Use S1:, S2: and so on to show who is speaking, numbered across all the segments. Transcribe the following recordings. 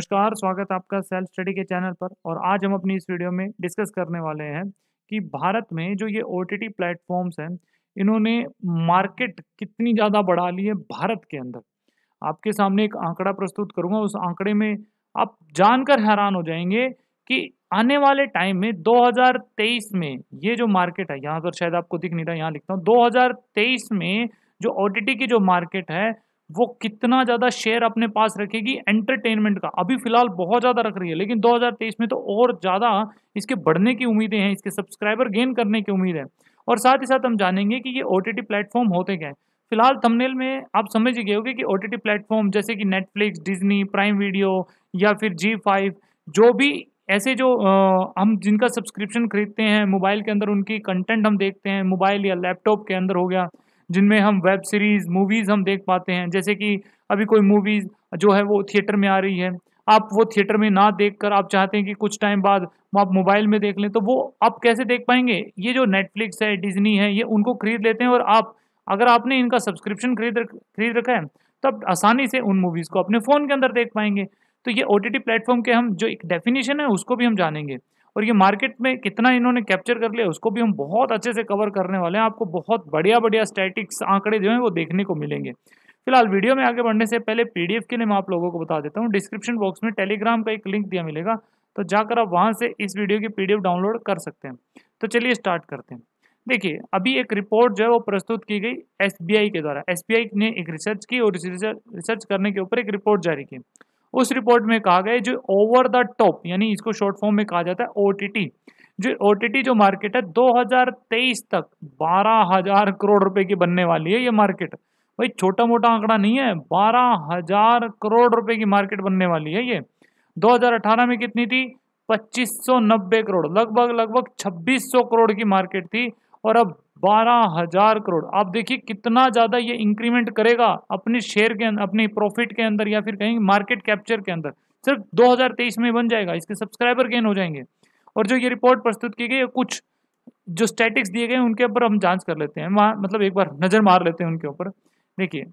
S1: नमस्कार स्वागत आपका सेल्फ स्टडी के चैनल पर और आज हम अपनी इस वीडियो में डिस्कस करने वाले हैं कि भारत में जो ये ओ टी प्लेटफॉर्म्स हैं इन्होंने मार्केट कितनी ज़्यादा बढ़ा ली है भारत के अंदर आपके सामने एक आंकड़ा प्रस्तुत करूंगा उस आंकड़े में आप जानकर हैरान हो जाएंगे कि आने वाले टाइम में दो में ये जो मार्केट है यहाँ पर शायद आपको दिख नहीं रहा यहाँ लिखता हूँ दो में जो ओ की जो मार्केट है वो कितना ज़्यादा शेयर अपने पास रखेगी एंटरटेनमेंट का अभी फिलहाल बहुत ज़्यादा रख रही है लेकिन 2023 में तो और ज़्यादा इसके बढ़ने की उम्मीदें हैं इसके सब्सक्राइबर गेन करने की उम्मीद है और साथ ही साथ हम जानेंगे कि ये ओ टी प्लेटफॉर्म होते क्या है फिलहाल थंबनेल में आप समझ ही गए होगे कि ओ टी प्लेटफॉर्म जैसे कि नेटफ्लिक्स डिजनी प्राइम वीडियो या फिर जी फाइव जो भी ऐसे जो आ, हम जिनका सब्सक्रिप्शन खरीदते हैं मोबाइल के अंदर उनकी कंटेंट हम देखते हैं मोबाइल या लैपटॉप के अंदर हो गया जिनमें हम वेब सीरीज़ मूवीज़ हम देख पाते हैं जैसे कि अभी कोई मूवीज़ जो है वो थिएटर में आ रही है आप वो थिएटर में ना देख कर आप चाहते हैं कि कुछ टाइम बाद आप मोबाइल में देख लें तो वो आप कैसे देख पाएंगे ये जो नेटफ्लिक्स है डिजनी है ये उनको खरीद लेते हैं और आप अगर आपने इनका सब्सक्रिप्शन खरीद रख खरीद रखा है तो आप आसानी से उन मूवीज़ को अपने फ़ोन के अंदर देख पाएंगे तो ये ओ टी प्लेटफॉर्म के हम जो एक डेफिनेशन है उसको भी हम जानेंगे और ये मार्केट में कितना इन्होंने कैप्चर कर लिया उसको भी हम बहुत अच्छे से कवर करने वाले हैं आपको बहुत बढ़िया बढ़िया स्टैटिक्स आंकड़े जो हैं वो देखने को मिलेंगे फिलहाल वीडियो में आगे बढ़ने से पहले पीडीएफ के लिए मैं आप लोगों को बता देता हूँ डिस्क्रिप्शन बॉक्स में टेलीग्राम का एक लिंक दिया मिलेगा तो जाकर आप वहाँ से इस वीडियो की पीडीएफ डाउनलोड कर सकते हैं तो चलिए स्टार्ट करते हैं देखिए अभी एक रिपोर्ट जो है वो प्रस्तुत की गई एसबीआई के द्वारा एसबीआई ने एक रिसर्च की और रिसर्च करने के ऊपर एक रिपोर्ट जारी की उस रिपोर्ट में कहा गया जो ओवर द टॉप यानी इसको शॉर्ट फॉर्म में कहा जाता है ओ जो ओ जो मार्केट है 2023 तक 12000 करोड़ रुपए की बनने वाली है ये मार्केट भाई छोटा मोटा आंकड़ा नहीं है 12000 करोड़ रुपए की मार्केट बनने वाली है ये 2018 में कितनी थी 2590 करोड़ लगभग लगभग 2600 करोड़ की मार्केट थी और अब बारह हजार करोड़ आप देखिए कितना ज़्यादा ये इंक्रीमेंट करेगा अपने शेयर के अंदर अपने प्रॉफिट के अंदर या फिर कहेंगे मार्केट कैप्चर के अंदर सिर्फ 2023 में बन जाएगा इसके सब्सक्राइबर गेन हो जाएंगे और जो ये रिपोर्ट प्रस्तुत की गई कुछ जो स्टैटिक्स दिए गए उनके ऊपर हम जांच कर लेते हैं मतलब एक बार नज़र मार लेते हैं उनके ऊपर देखिए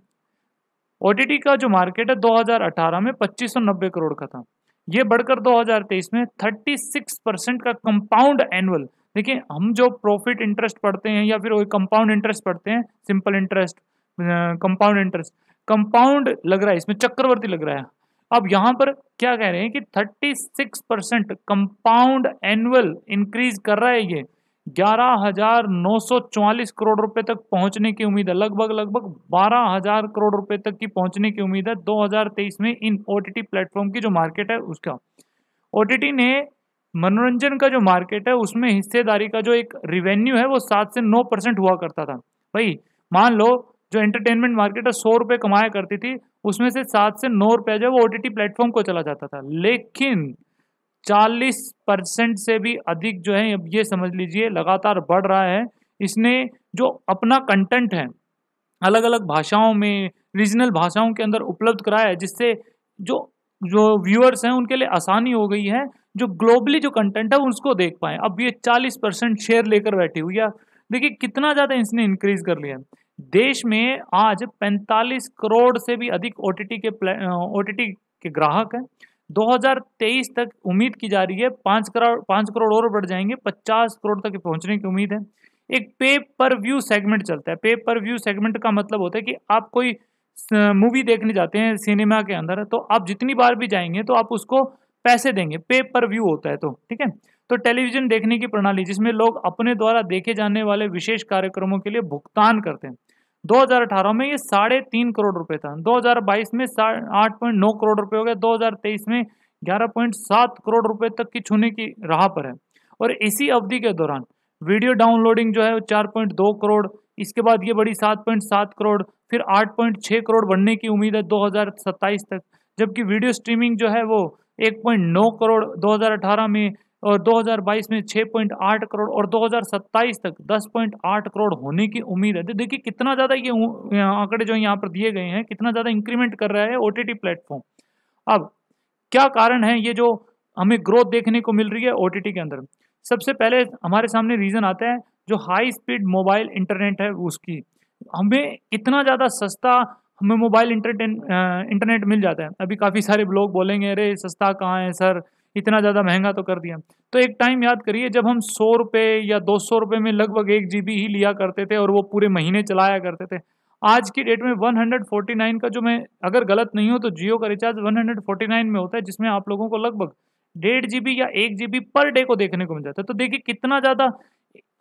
S1: ओ का जो मार्केट है 2018 में 2590 करोड़ का था ये बढ़कर 2023 में 36 परसेंट का कंपाउंड एनुअल देखिए हम जो प्रॉफिट इंटरेस्ट पढ़ते हैं या फिर कंपाउंड इंटरेस्ट पढ़ते हैं simple interest compound interest compound लग रहा है इसमें चक्रवर्ती लग रहा है अब यहाँ पर क्या कह रहे हैं कि 36 परसेंट कंपाउंड एनुअल इंक्रीज कर रहा है ये ग्यारह हजार नौ सौ चौवालीस करोड़ रुपए तक पहुंचने की उम्मीद है लगभग लगभग बारह हजार करोड़ रुपए तक की पहुंचने की उम्मीद है 2023 में इन ओटीटी प्लेटफॉर्म की जो मार्केट है उसका ओटीटी ने मनोरंजन का जो मार्केट है उसमें हिस्सेदारी का जो एक रिवेन्यू है वो सात से नौ परसेंट हुआ करता था भाई मान लो जो एंटरटेनमेंट मार्केट है सौ रुपये कमाया करती थी उसमें से सात से नौ रुपया जो है वो ओ टी प्लेटफॉर्म को चला जाता था लेकिन चालीस परसेंट से भी अधिक जो है अब ये समझ लीजिए लगातार बढ़ रहा है इसने जो अपना कंटेंट है अलग अलग भाषाओं में रीजनल भाषाओं के अंदर उपलब्ध कराया है जिससे जो जो व्यूअर्स हैं उनके लिए आसानी हो गई है जो ग्लोबली जो कंटेंट है उसको देख पाए अब ये चालीस परसेंट शेयर लेकर बैठी हुई है देखिए कितना ज़्यादा इसने इंक्रीज कर लिया है देश में आज 45 करोड़ से भी अधिक ओ के ओ के ग्राहक हैं 2023 तक उम्मीद की जा रही है पाँच करोड़ पाँच करोड़ और बढ़ जाएंगे 50 करोड़ तक पहुंचने की उम्मीद है एक पे पर व्यू सेगमेंट चलता है पे पर व्यू सेगमेंट का मतलब होता है कि आप कोई मूवी देखने जाते हैं सिनेमा के अंदर तो आप जितनी बार भी जाएंगे तो आप उसको पैसे देंगे पे पर व्यू होता है तो ठीक है तो टेलीविजन देखने की प्रणाली जिसमें लोग अपने द्वारा देखे जाने वाले विशेष कार्यक्रमों के लिए भुगतान करते हैं 2018 में ये साढ़े तीन करोड़ रुपए था 2022 में आठ पॉइंट नौ करोड़ रुपए हो गया 2023 में 11.7 करोड़ रुपए तक की छूने की राह पर है और इसी अवधि के दौरान वीडियो डाउनलोडिंग जो है वो दो करोड़ इसके बाद ये बड़ी सात करोड़ फिर आठ पॉइंट छः करोड़ बढ़ने की उम्मीद है दो तक जबकि वीडियो स्ट्रीमिंग जो है वो 1.9 करोड़ 2018 में और 2022 में 6.8 करोड़ और 2027 तक 10.8 करोड़ होने की उम्मीद है देखिए कितना ज़्यादा ये आंकड़े जो यहाँ पर दिए गए हैं कितना ज़्यादा इंक्रीमेंट कर रहा है ओ टी प्लेटफॉर्म अब क्या कारण है ये जो हमें ग्रोथ देखने को मिल रही है ओ के अंदर सबसे पहले हमारे सामने रीज़न आता है जो हाई स्पीड मोबाइल इंटरनेट है उसकी हमें इतना ज़्यादा सस्ता हमें मोबाइल इंटरटेन इंटरनेट मिल जाता है अभी काफ़ी सारे लोग बोलेंगे अरे सस्ता कहाँ है सर इतना ज़्यादा महंगा तो कर दिया तो एक टाइम याद करिए जब हम सौ रुपये या दो सौ रुपये में लगभग एक जी ही लिया करते थे और वो पूरे महीने चलाया करते थे आज की डेट में 149 का जो मैं अगर गलत नहीं हो तो जियो का रिचार्ज 149 में होता है जिसमें आप लोगों को लगभग डेढ़ जी या एक जी पर डे को देखने को मिल जाता है तो देखिए कितना ज़्यादा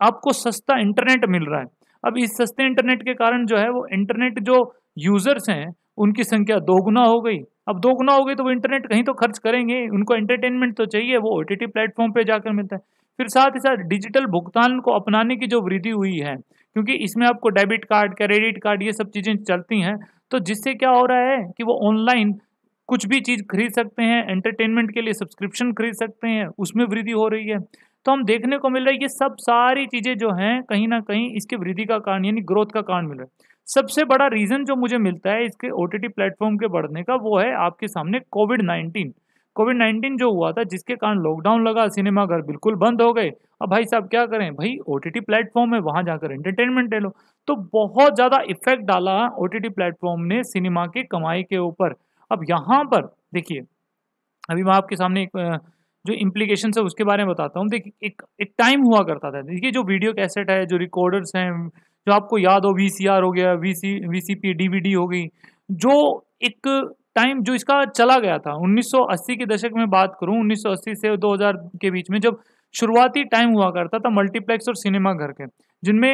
S1: आपको सस्ता इंटरनेट मिल रहा है अब इस सस्ते इंटरनेट के कारण जो है वो इंटरनेट जो यूजर्स हैं उनकी संख्या दोगुना हो गई अब दोगुना हो गई तो वो इंटरनेट कहीं तो खर्च करेंगे उनको एंटरटेनमेंट तो चाहिए वो ओ टी टी प्लेटफॉर्म पर जाकर मिलता है फिर साथ ही साथ डिजिटल भुगतान को अपनाने की जो वृद्धि हुई है क्योंकि इसमें आपको डेबिट कार्ड क्रेडिट कार्ड ये सब चीज़ें चलती हैं तो जिससे क्या हो रहा है कि वो ऑनलाइन कुछ भी चीज़ खरीद सकते हैं एंटरटेनमेंट के लिए सब्सक्रिप्शन खरीद सकते हैं उसमें वृद्धि हो रही है तो हम देखने को मिल रहा है ये सब सारी चीज़ें जो हैं कहीं ना कहीं इसके वृद्धि का कारण यानी ग्रोथ का कारण मिल रहा है सबसे बड़ा रीज़न जो मुझे मिलता है इसके ओ टी प्लेटफॉर्म के बढ़ने का वो है आपके सामने कोविड नाइन्टीन कोविड नाइन्टीन जो हुआ था जिसके कारण लॉकडाउन लगा सिनेमा घर बिल्कुल बंद हो गए अब भाई साहब क्या करें भाई ओ टी टी प्लेटफॉर्म है वहाँ जाकर एंटरटेनमेंट ले लो तो बहुत ज़्यादा इफेक्ट डाला ओ टी प्लेटफॉर्म ने सिनेमा के कमाई के ऊपर अब यहाँ पर देखिए अभी मैं आपके सामने एक जो इम्प्लीकेशन है उसके बारे में बताता हूँ देखिए एक एक टाइम हुआ करता था देखिए जो वीडियो कैसेट है जो रिकॉर्डर्स हैं जो आपको याद हो वी हो गया V C V C P D V D हो गई जो एक टाइम जो इसका चला गया था 1980 के दशक में बात करूं 1980 से 2000 के बीच में जब शुरुआती टाइम हुआ करता था मल्टीप्लेक्स और सिनेमा घर के जिनमें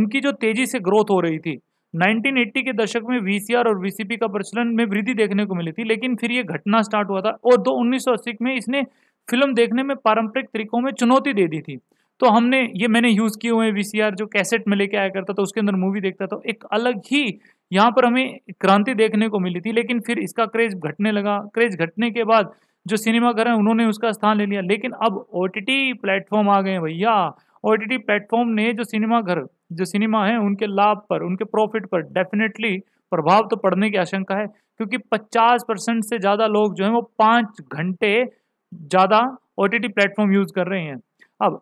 S1: उनकी जो तेजी से ग्रोथ हो रही थी 1980 के दशक में वीसीआर और वीसीपी का प्रचलन में वृद्धि देखने को मिली थी लेकिन फिर ये घटना स्टार्ट हुआ था और दो उन्नीस में इसने फिल्म देखने में पारंपरिक तरीकों में चुनौती दे दी थी तो हमने ये मैंने यूज़ किए हुए वीसीआर जो कैसेट में लेके आया करता था उसके अंदर मूवी देखता था एक अलग ही यहाँ पर हमें क्रांति देखने को मिली थी लेकिन फिर इसका क्रेज घटने लगा क्रेज घटने के बाद जो सिनेमाघर हैं उन्होंने उसका स्थान ले लिया लेकिन अब ओ प्लेटफॉर्म आ गए भैया ओ टी प्लेटफॉर्म ने जो सिनेमाघर जो सिनेमा है उनके लाभ पर उनके प्रॉफिट पर डेफिनेटली प्रभाव तो पड़ने की आशंका है क्योंकि 50 परसेंट से ज़्यादा लोग जो हैं वो पाँच घंटे ज़्यादा ओ टी प्लेटफॉर्म यूज़ कर रहे हैं अब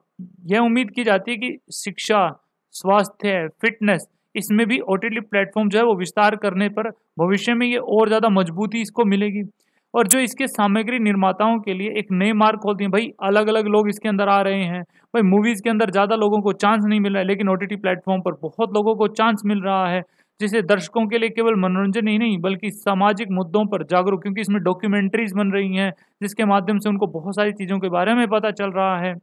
S1: यह उम्मीद की जाती है कि शिक्षा स्वास्थ्य फिटनेस इसमें भी ओ प्लेटफॉर्म जो है वो विस्तार करने पर भविष्य में ये और ज़्यादा मजबूती इसको मिलेगी और जो इसके सामग्री निर्माताओं के लिए एक नए मार्ग खोलती हैं भाई अलग अलग लोग इसके अंदर आ रहे हैं भाई मूवीज़ के अंदर ज़्यादा लोगों को चांस नहीं मिल रहा है लेकिन ओ प्लेटफॉर्म पर बहुत लोगों को चांस मिल रहा है जिसे दर्शकों के लिए केवल मनोरंजन ही नहीं बल्कि सामाजिक मुद्दों पर जागरूक क्योंकि इसमें डॉक्यूमेंट्रीज बन रही हैं जिसके माध्यम से उनको बहुत सारी चीज़ों के बारे में पता चल रहा है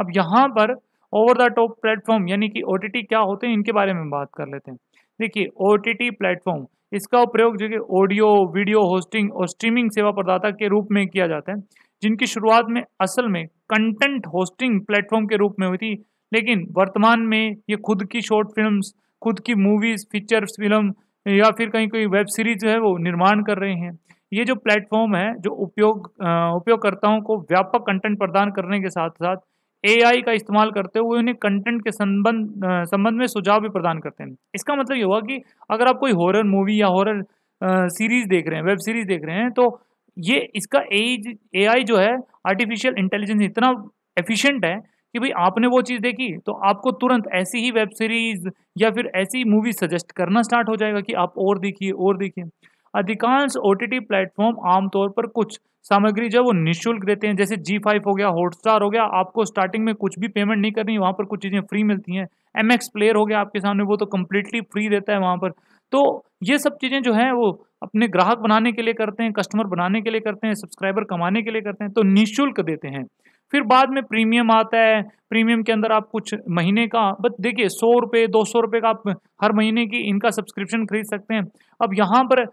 S1: अब यहाँ पर ओवर द टॉप प्लेटफॉर्म यानी कि ओ क्या होते हैं इनके बारे में बात कर लेते हैं देखिए ओ टी प्लेटफॉर्म इसका प्रयोग जो कि ऑडियो वीडियो होस्टिंग और स्ट्रीमिंग सेवा प्रदाता के रूप में किया जाता है जिनकी शुरुआत में असल में कंटेंट होस्टिंग प्लेटफॉर्म के रूप में हुई थी लेकिन वर्तमान में ये खुद की शॉर्ट फिल्म्स खुद की मूवीज़ फीचर फिल्म या फिर कहीं कोई वेब सीरीज है वो निर्माण कर रहे हैं ये जो प्लेटफॉर्म है जो उपयोग उपयोगकर्ताओं को व्यापक कंटेंट प्रदान करने के साथ साथ एआई का इस्तेमाल करते हुए उन्हें कंटेंट के संबंध संबंध में सुझाव भी प्रदान करते हैं इसका मतलब ये हुआ कि अगर आप कोई हॉरर मूवी या हॉरर सीरीज देख रहे हैं वेब सीरीज देख रहे हैं तो ये इसका एज आई जो है आर्टिफिशियल इंटेलिजेंस इतना एफिशिएंट है कि भाई आपने वो चीज़ देखी तो आपको तुरंत ऐसी ही वेब सीरीज या फिर ऐसी मूवी सजेस्ट करना स्टार्ट हो जाएगा कि आप और देखिए और देखिए अधिकांश ओ टी टी प्लेटफॉर्म आमतौर पर कुछ सामग्री जो वो निःशुल्क देते हैं जैसे जी फाइव हो गया हॉटस्टार हो गया आपको स्टार्टिंग में कुछ भी पेमेंट नहीं करनी वहाँ पर कुछ चीज़ें फ्री मिलती हैं एम एक्स प्लेयर हो गया आपके सामने वो तो कम्प्लीटली फ्री देता है वहाँ पर तो ये सब चीज़ें जो हैं वो अपने ग्राहक बनाने के लिए करते हैं कस्टमर बनाने के लिए करते हैं सब्सक्राइबर कमाने के लिए करते हैं तो निःशुल्क देते हैं फिर बाद में प्रीमियम आता है प्रीमियम के अंदर आप कुछ महीने का बस देखिए सौ रुपये दो सौ रुपये का आप हर महीने की इनका सब्सक्रिप्शन खरीद सकते हैं अब यहाँ पर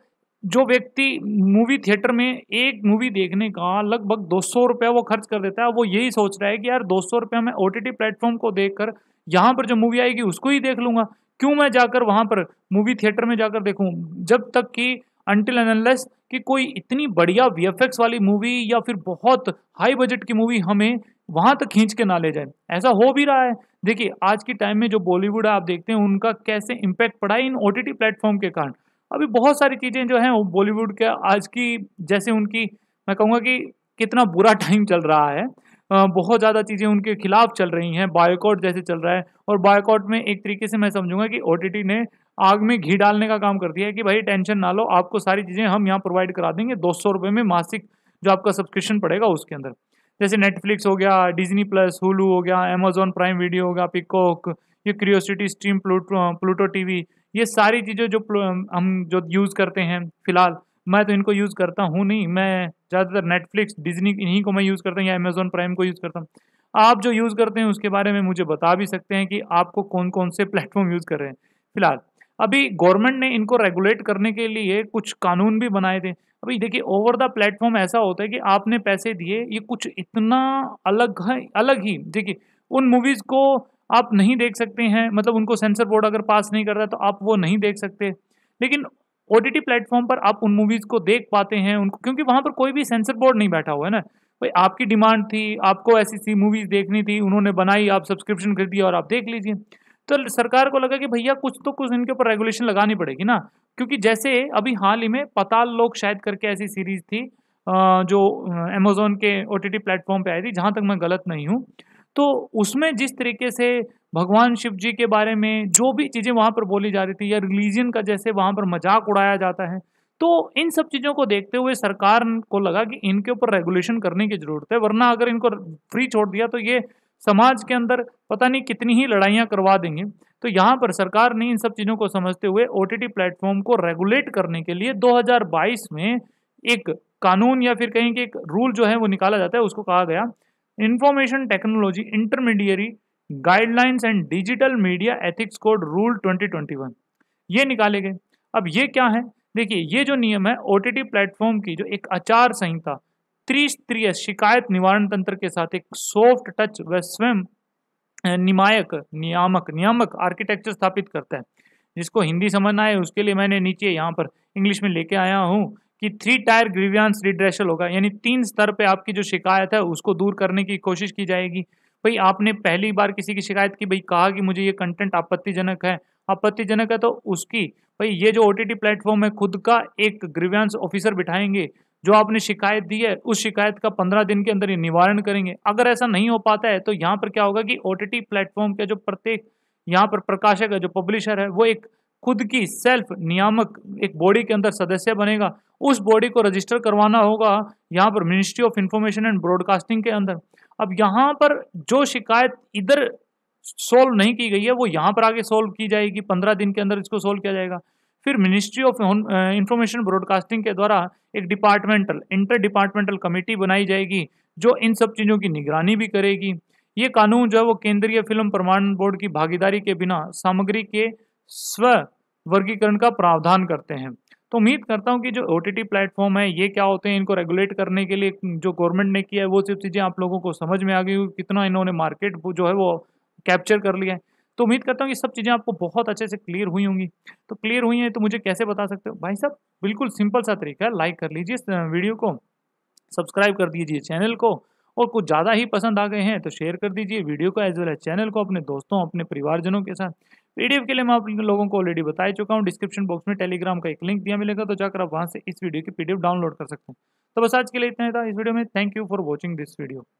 S1: जो व्यक्ति मूवी थिएटर में एक मूवी देखने का लगभग दो सौ रुपया वो खर्च कर देता है वो यही सोच रहा है कि यार दो सौ रुपया मैं ओ टी प्लेटफॉर्म को देख कर यहाँ पर जो मूवी आएगी उसको ही देख लूँगा क्यों मैं जाकर वहाँ पर मूवी थिएटर में जाकर देखूँ जब तक कि अनटिल अनलेस कि कोई इतनी बढ़िया वी वाली मूवी या फिर बहुत हाई बजट की मूवी हमें वहाँ तक खींच के ना ले जाए ऐसा हो भी रहा है देखिए आज के टाइम में जो बॉलीवुड है आप देखते हैं उनका कैसे इम्पैक्ट पड़ा है इन ओ टी प्लेटफॉर्म के कारण अभी बहुत सारी चीज़ें जो हैं वो बॉलीवुड के आज की जैसे उनकी मैं कहूँगा कि कितना बुरा टाइम चल रहा है बहुत ज़्यादा चीज़ें उनके खिलाफ चल रही हैं बायकॉट जैसे चल रहा है और बायकॉट में एक तरीके से मैं समझूंगा कि ओ ने आग में घी डालने का काम कर दिया है कि भाई टेंशन ना लो आपको सारी चीज़ें हम यहाँ प्रोवाइड करा देंगे दो सौ में मासिक जो आपका सब्सक्रिप्शन पड़ेगा उसके अंदर जैसे नेटफ्लिक्स हो गया डिजनी प्लस हुलू हो गया अमेजोन प्राइम वीडियो हो गया पिकॉक ये Curiosity Stream Pluto Pluto TV ये सारी चीज़ें जो हम जो यूज़ करते हैं फ़िलहाल मैं तो इनको यूज़ करता हूँ नहीं मैं ज़्यादातर नेटफ्लिक्स डिजनी इन्हीं को मैं यूज़ करता हूँ या अमेज़ोन प्राइम को यूज़ करता हूँ आप जो यूज़ करते हैं उसके बारे में मुझे बता भी सकते हैं कि आपको कौन कौन से प्लेटफॉर्म यूज़ कर रहे हैं फिलहाल अभी गवर्नमेंट ने इनको रेगुलेट करने के लिए कुछ कानून भी बनाए थे अभी देखिए ओवर द प्लेटफॉर्म ऐसा होता है कि आपने पैसे दिए ये कुछ इतना अलग है अलग ही देखिए उन मूवीज़ को आप नहीं देख सकते हैं मतलब उनको सेंसर बोर्ड अगर पास नहीं कर रहा तो आप वो नहीं देख सकते लेकिन ओ टी प्लेटफॉर्म पर आप उन मूवीज़ को देख पाते हैं उनको क्योंकि वहाँ पर कोई भी सेंसर बोर्ड नहीं बैठा हुआ है ना भाई आपकी डिमांड थी आपको ऐसी सी मूवीज़ देखनी थी उन्होंने बनाई आप सब्सक्रिप्शन कर दिया और आप देख लीजिए तो सरकार को लगा कि भैया कुछ तो कुछ इनके ऊपर रेगुलेशन लगानी पड़ेगी ना क्योंकि जैसे अभी हाल ही में पताल लोग शायद करके ऐसी सीरीज़ थी जो अमेजोन के ओ टी प्लेटफॉर्म पर आई थी जहाँ तक मैं गलत नहीं हूँ तो उसमें जिस तरीके से भगवान शिव जी के बारे में जो भी चीज़ें वहाँ पर बोली जा रही थी या रिलीजन का जैसे वहाँ पर मजाक उड़ाया जाता है तो इन सब चीज़ों को देखते हुए सरकार को लगा कि इनके ऊपर रेगुलेशन करने की ज़रूरत है वरना अगर इनको फ्री छोड़ दिया तो ये समाज के अंदर पता नहीं कितनी ही लड़ाइयाँ करवा देंगे तो यहाँ पर सरकार ने इन सब चीज़ों को समझते हुए ओ टी प्लेटफॉर्म को रेगुलेट करने के लिए 2022 में एक कानून या फिर कहीं कि एक रूल जो है वो निकाला जाता है उसको कहा गया information technology intermediary guidelines and digital media ethics code rule 2021 ये निकाले गए अब ये क्या है देखिए ये जो नियम है ओ टी प्लेटफॉर्म की जो एक आचार संहिता त्रिस्तरीय शिकायत निवारण तंत्र के साथ एक सॉफ्ट टच व स्वयं निमायक नियामक नियामक आर्किटेक्चर स्थापित करता है जिसको हिंदी समझना है उसके लिए मैंने नीचे यहाँ पर इंग्लिश में लेके आया हूँ कि थ्री टायर ग्रीवियांस रिड्रेशल होगा यानी तीन स्तर पे आपकी जो शिकायत है उसको दूर करने की कोशिश की जाएगी भाई आपने पहली बार किसी की शिकायत की भाई कहा कि मुझे ये कंटेंट आपत्तिजनक है आपत्तिजनक है तो उसकी भाई ये जो ओ टी प्लेटफॉर्म है खुद का एक ग्रीवियांस ऑफिसर बिठाएंगे जो आपने शिकायत दी है उस शिकायत का पंद्रह दिन के अंदर ये निवारण करेंगे अगर ऐसा नहीं हो पाता है तो यहाँ पर क्या होगा कि ओ टी प्लेटफॉर्म के जो प्रत्येक यहाँ पर प्रकाशक है जो पब्लिशर है वो एक खुद की सेल्फ नियामक एक बॉडी के अंदर सदस्य बनेगा उस बॉडी को रजिस्टर करवाना होगा यहाँ पर ministry of information and broadcasting के अंदर अब यहाँ पर जो शिकायत इधर सोल्व नहीं की गई है वो यहाँ पर आगे सोल्व की जाएगी पंद्रह दिन के अंदर इसको सोल्व किया जाएगा फिर मिनिस्ट्री ऑफ इंफॉर्मेशन ब्रॉडकास्टिंग के द्वारा एक डिपार्टमेंटल इंटर डिपार्टमेंटल कमेटी बनाई जाएगी जो इन सब चीज़ों की निगरानी भी करेगी ये कानून जो है वो केंद्रीय फिल्म प्रमाणन बोर्ड की भागीदारी के बिना सामग्री के स्व वर्गीकरण का प्रावधान करते हैं तो उम्मीद करता हूँ कि जो ओ टी प्लेटफॉर्म है ये क्या होते हैं इनको रेगुलेट करने के लिए जो गवर्नमेंट ने किया है वो सब चीज़ें आप लोगों को समझ में आ गई कितना इन्होंने मार्केट जो है वो कैप्चर कर लिया है तो उम्मीद करता हूँ ये सब चीज़ें आपको बहुत अच्छे से क्लियर हुई होंगी तो क्लियर हुई हैं तो मुझे कैसे बता सकते हो भाई साहब बिल्कुल सिंपल सा तरीका है लाइक कर लीजिए इस वीडियो को सब्सक्राइब कर दीजिए चैनल को और कुछ ज़्यादा ही पसंद आ गए हैं तो शेयर कर दीजिए वीडियो को एज वेल एज चैनल को अपने दोस्तों अपने परिवारजनों के साथ पीडीएफ के लिए मैं आप लोगों को ऑलरेडी बता चुका हूँ डिस्क्रिप्शन बॉक्स में टेलीग्राम का एक लिंक दिया मिलेगा तो जाकर आप वहाँ से इस वीडियो की पीडीएफ डाउनलोड कर सकते हैं तो बस आज के लिए इतना ही था इस वीडियो में thank you for watching this video